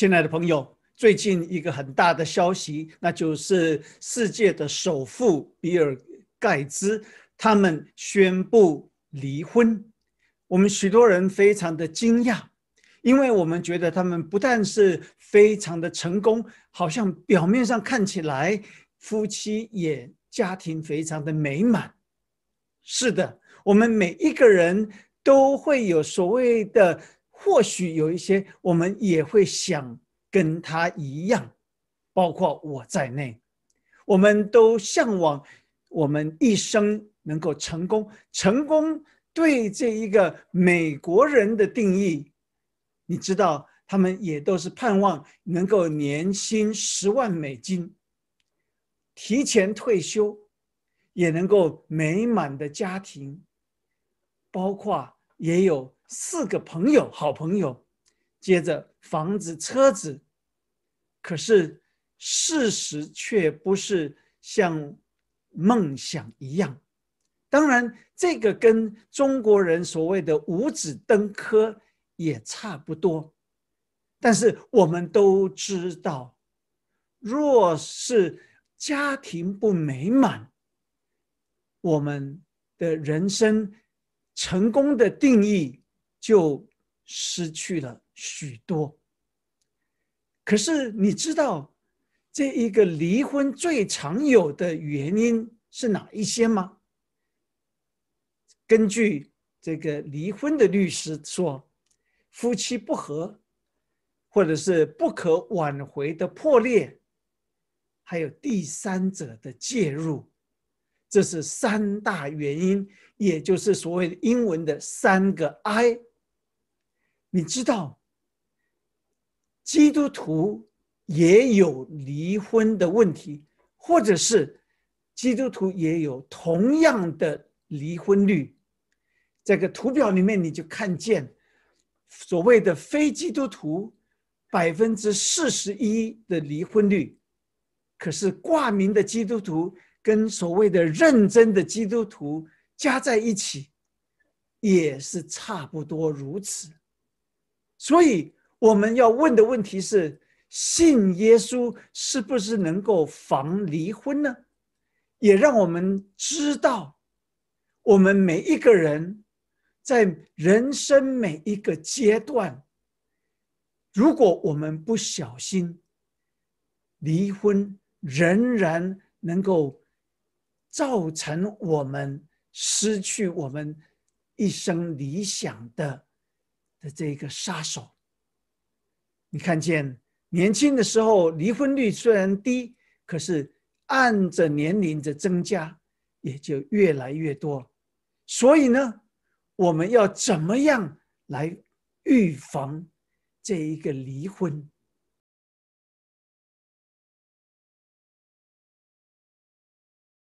亲爱的朋友，最近一个很大的消息，那就是世界的首富比尔·盖茨他们宣布离婚。我们许多人非常的惊讶，因为我们觉得他们不但是非常的成功，好像表面上看起来夫妻也家庭非常的美满。是的，我们每一个人都会有所谓的。或许有一些，我们也会想跟他一样，包括我在内，我们都向往我们一生能够成功。成功对这一个美国人的定义，你知道，他们也都是盼望能够年薪十万美金，提前退休，也能够美满的家庭，包括也有。四个朋友，好朋友，接着房子、车子，可是事实却不是像梦想一样。当然，这个跟中国人所谓的“五子登科”也差不多。但是我们都知道，若是家庭不美满，我们的人生成功的定义。就失去了许多。可是你知道，这一个离婚最常有的原因是哪一些吗？根据这个离婚的律师说，夫妻不和，或者是不可挽回的破裂，还有第三者的介入，这是三大原因，也就是所谓的英文的三个 I。你知道，基督徒也有离婚的问题，或者是基督徒也有同样的离婚率。这个图表里面你就看见，所谓的非基督徒百分之四十一的离婚率，可是挂名的基督徒跟所谓的认真的基督徒加在一起，也是差不多如此。所以我们要问的问题是：信耶稣是不是能够防离婚呢？也让我们知道，我们每一个人在人生每一个阶段，如果我们不小心，离婚仍然能够造成我们失去我们一生理想的。的这个杀手，你看见年轻的时候离婚率虽然低，可是按着年龄的增加，也就越来越多。所以呢，我们要怎么样来预防这一个离婚？